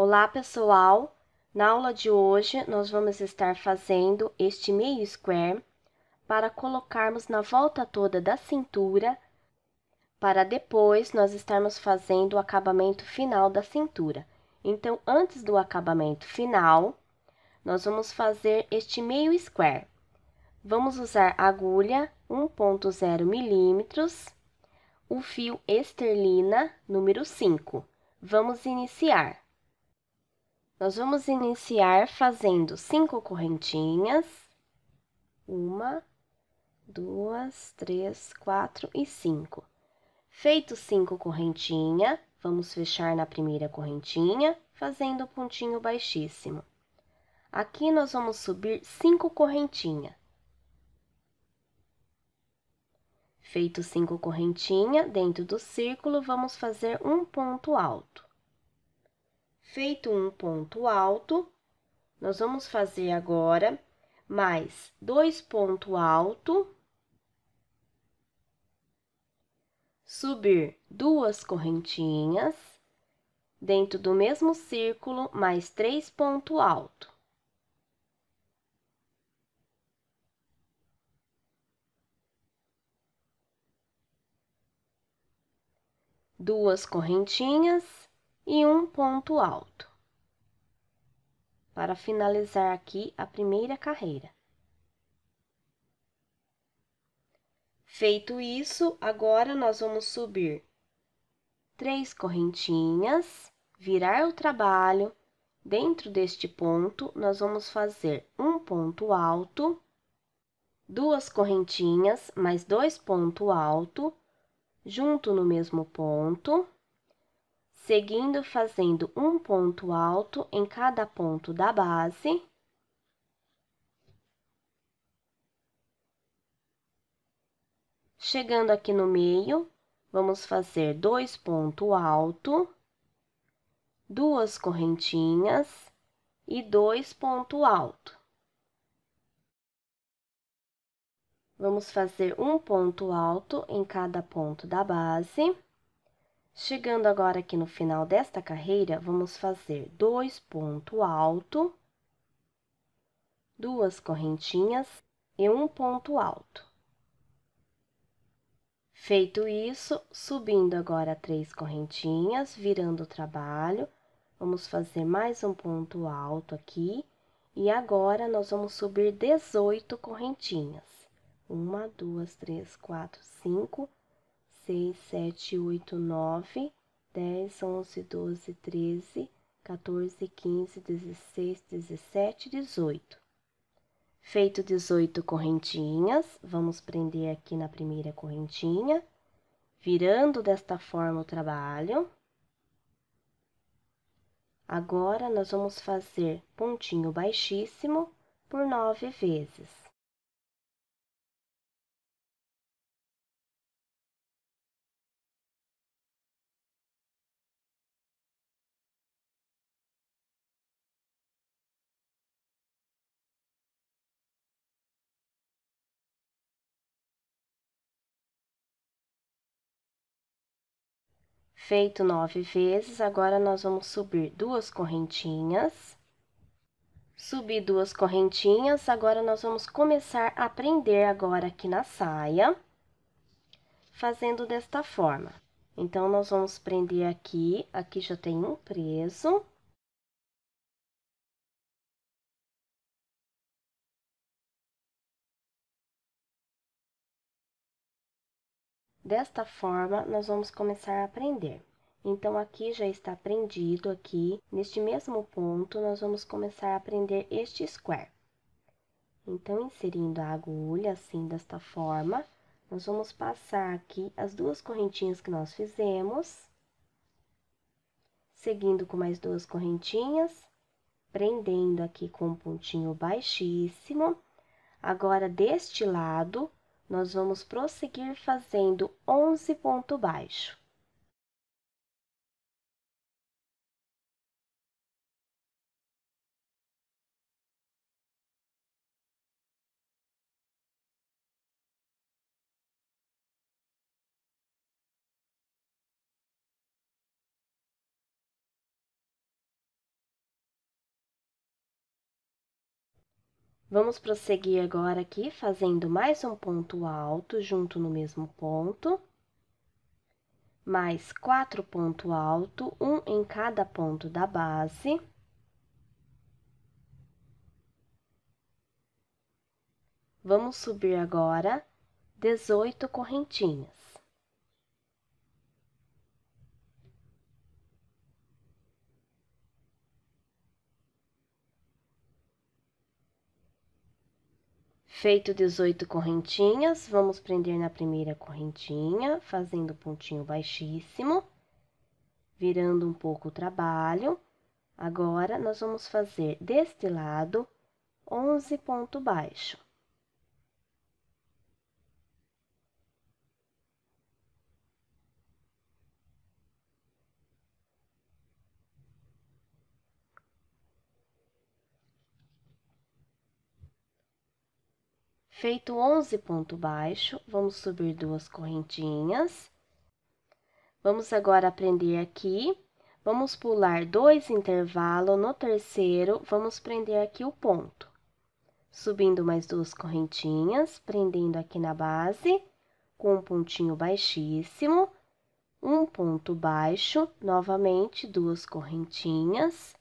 Olá pessoal, na aula de hoje nós vamos estar fazendo este meio square para colocarmos na volta toda da cintura para depois nós estarmos fazendo o acabamento final da cintura. Então, antes do acabamento final, nós vamos fazer este meio square. Vamos usar agulha 1.0 milímetros, o fio esterlina número 5. Vamos iniciar. Nós vamos iniciar fazendo cinco correntinhas. Uma, duas, três, quatro e cinco. Feito cinco correntinha, vamos fechar na primeira correntinha, fazendo o pontinho baixíssimo. Aqui nós vamos subir cinco correntinha. Feito cinco correntinha, dentro do círculo, vamos fazer um ponto alto feito um ponto alto, nós vamos fazer agora mais dois ponto alto, subir duas correntinhas, dentro do mesmo círculo, mais três ponto alto. Duas correntinhas, e um ponto alto. Para finalizar aqui a primeira carreira. Feito isso, agora nós vamos subir três correntinhas, virar o trabalho. Dentro deste ponto, nós vamos fazer um ponto alto, duas correntinhas, mais dois ponto alto, junto no mesmo ponto seguindo fazendo um ponto alto em cada ponto da base. Chegando aqui no meio, vamos fazer dois ponto alto, duas correntinhas e dois ponto alto. Vamos fazer um ponto alto em cada ponto da base. Chegando agora aqui no final desta carreira, vamos fazer dois ponto alto, duas correntinhas e um ponto alto. Feito isso, subindo agora três correntinhas, virando o trabalho, vamos fazer mais um ponto alto aqui, e agora, nós vamos subir 18 correntinhas. Uma, duas, três, quatro, cinco, 6, 7, 8, 9, 10, 11, 12, 13, 14, 15, 16, 17, 18. Feito 18 correntinhas, vamos prender aqui na primeira correntinha, virando desta forma o trabalho. Agora, nós vamos fazer pontinho baixíssimo por nove vezes. Feito nove vezes, agora nós vamos subir duas correntinhas. Subi duas correntinhas, agora nós vamos começar a prender agora aqui na saia, fazendo desta forma. Então, nós vamos prender aqui, aqui já tem um preso. Desta forma, nós vamos começar a prender. Então, aqui já está prendido aqui. Neste mesmo ponto, nós vamos começar a prender este square. Então, inserindo a agulha, assim, desta forma, nós vamos passar aqui as duas correntinhas que nós fizemos. Seguindo com mais duas correntinhas, prendendo aqui com um pontinho baixíssimo. Agora, deste lado, nós vamos prosseguir fazendo 11 ponto baixo. Vamos prosseguir agora aqui fazendo mais um ponto alto junto no mesmo ponto. Mais quatro ponto alto, um em cada ponto da base. Vamos subir agora 18 correntinhas. Feito 18 correntinhas, vamos prender na primeira correntinha, fazendo pontinho baixíssimo, virando um pouco o trabalho. Agora, nós vamos fazer deste lado 11 ponto baixo. Feito 11 ponto baixo, vamos subir duas correntinhas. Vamos agora prender aqui, vamos pular dois intervalos, no terceiro, vamos prender aqui o ponto. Subindo mais duas correntinhas, prendendo aqui na base, com um pontinho baixíssimo, um ponto baixo, novamente duas correntinhas.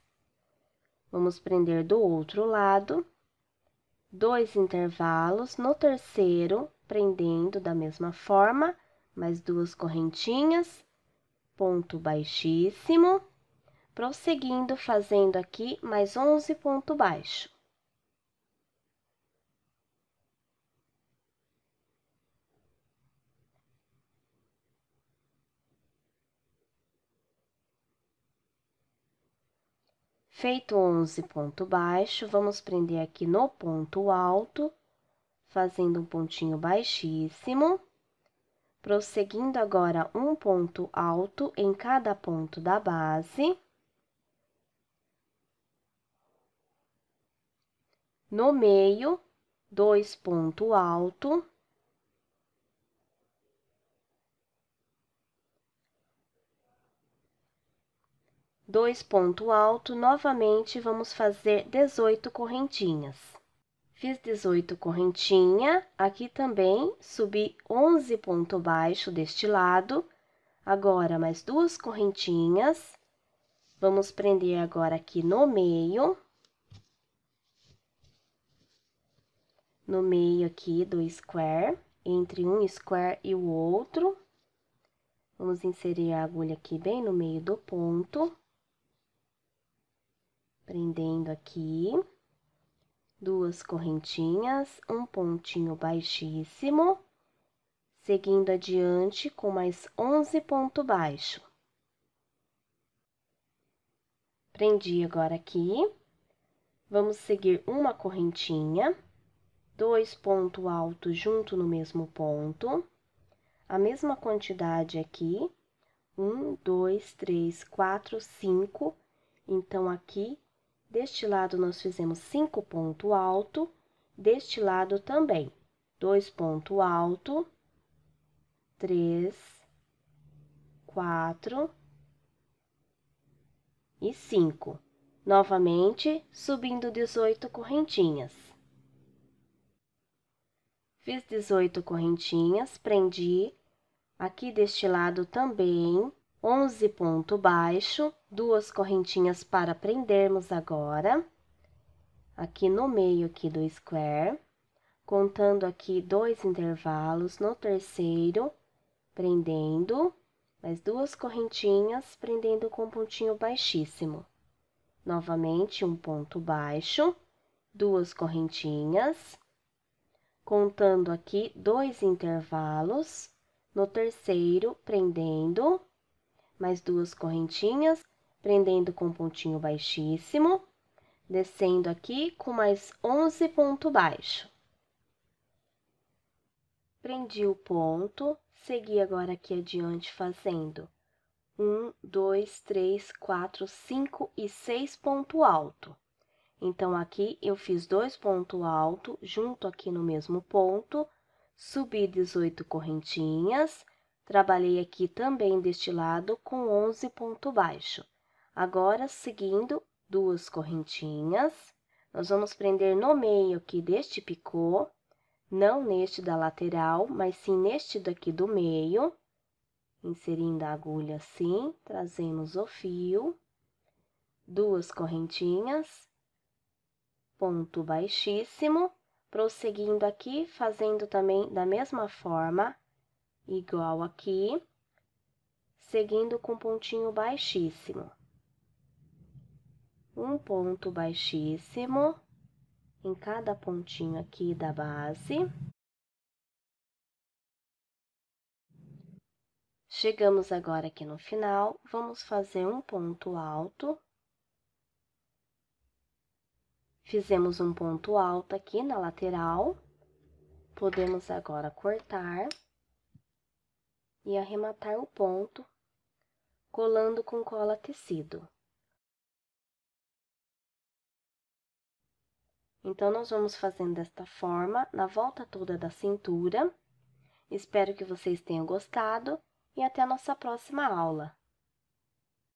Vamos prender do outro lado dois intervalos, no terceiro, prendendo da mesma forma, mais duas correntinhas, ponto baixíssimo, prosseguindo fazendo aqui mais 11 ponto baixo. Feito 11 ponto baixo, vamos prender aqui no ponto alto, fazendo um pontinho baixíssimo. Prosseguindo agora um ponto alto em cada ponto da base. No meio, dois ponto alto. Dois ponto alto, novamente vamos fazer 18 correntinhas. Fiz 18 correntinha, aqui também subi 11 ponto baixo deste lado. Agora, mais duas correntinhas. Vamos prender agora aqui no meio. No meio aqui do square, entre um square e o outro. Vamos inserir a agulha aqui bem no meio do ponto prendendo aqui, duas correntinhas, um pontinho baixíssimo, seguindo adiante com mais 11 ponto baixo. Prendi agora aqui, vamos seguir uma correntinha, dois ponto alto junto no mesmo ponto, a mesma quantidade aqui, um, dois, três, quatro, cinco, então aqui Deste lado, nós fizemos cinco ponto alto, deste lado também. Dois ponto alto, três, quatro e cinco. Novamente, subindo 18 correntinhas. Fiz 18 correntinhas, prendi aqui deste lado também, 11 ponto baixo, duas correntinhas para prendermos agora, aqui no meio aqui do square, contando aqui dois intervalos, no terceiro, prendendo, mais duas correntinhas, prendendo com um pontinho baixíssimo. Novamente, um ponto baixo, duas correntinhas, contando aqui dois intervalos, no terceiro, prendendo, mais duas correntinhas, prendendo com um pontinho baixíssimo, descendo aqui com mais 11 ponto baixo. Prendi o ponto, segui agora aqui adiante fazendo um, dois, três, quatro, cinco e seis ponto alto. Então, aqui eu fiz dois ponto alto junto aqui no mesmo ponto, subi 18 correntinhas, Trabalhei aqui também deste lado com 11 ponto baixo. Agora, seguindo duas correntinhas, nós vamos prender no meio aqui deste picô, não neste da lateral, mas sim neste daqui do meio. Inserindo a agulha assim, trazemos o fio, duas correntinhas, ponto baixíssimo, prosseguindo aqui, fazendo também da mesma forma igual aqui, seguindo com um pontinho baixíssimo. Um ponto baixíssimo em cada pontinho aqui da base. Chegamos agora aqui no final, vamos fazer um ponto alto. Fizemos um ponto alto aqui na lateral. Podemos agora cortar e arrematar o ponto, colando com cola tecido. Então, nós vamos fazendo desta forma, na volta toda da cintura. Espero que vocês tenham gostado e até a nossa próxima aula.